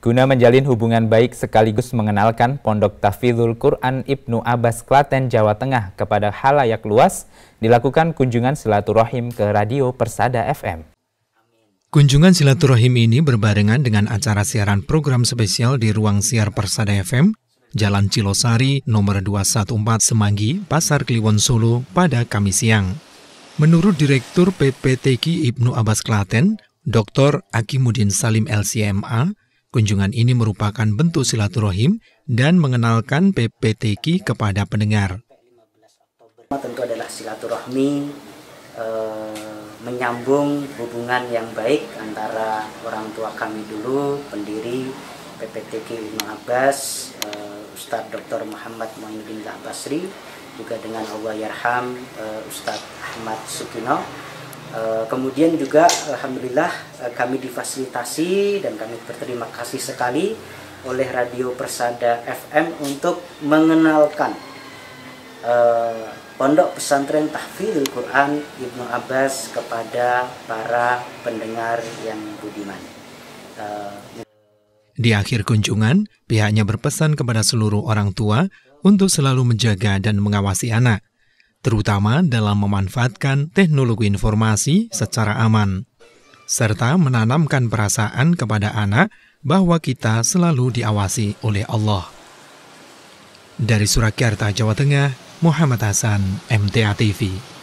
Guna menjalin hubungan baik sekaligus mengenalkan Pondok Tafidhul Quran Ibnu Abbas Klaten Jawa Tengah kepada halayak luas, dilakukan kunjungan silaturahim ke Radio Persada FM. Kunjungan silaturahim ini berbarengan dengan acara siaran program spesial di ruang siar Persada FM, Jalan Cilosari, nomor 214 Semanggi, Pasar Kliwon Solo pada Kamis siang. Menurut Direktur PPTG Ibnu Abbas Klaten, Dr. Akimudin Salim LCMA, Kunjungan ini merupakan bentuk silaturahim dan mengenalkan PPTK kepada pendengar. Tentu adalah silaturahmi, e, menyambung hubungan yang baik antara orang tua kami dulu, pendiri PPTK Ibnu Abbas, e, Ustadz Dr. Muhammad Muhyiddin Basri, juga dengan Allah Yarham, e, Ustadz Ahmad Sukino, Eh, kemudian juga alhamdulillah eh, kami difasilitasi dan kami berterima kasih sekali oleh Radio Persada FM untuk mengenalkan eh, pondok pesantren Tahfidzul Quran Ibnu Abbas kepada para pendengar yang budiman. di akhir kunjungan, pihaknya berpesan kepada seluruh orang tua untuk selalu menjaga dan mengawasi anak terutama dalam memanfaatkan teknologi informasi secara aman, serta menanamkan perasaan kepada anak bahwa kita selalu diawasi oleh Allah. Dari Surakarta, Jawa Tengah, Muhammad Hasan, MTA TV.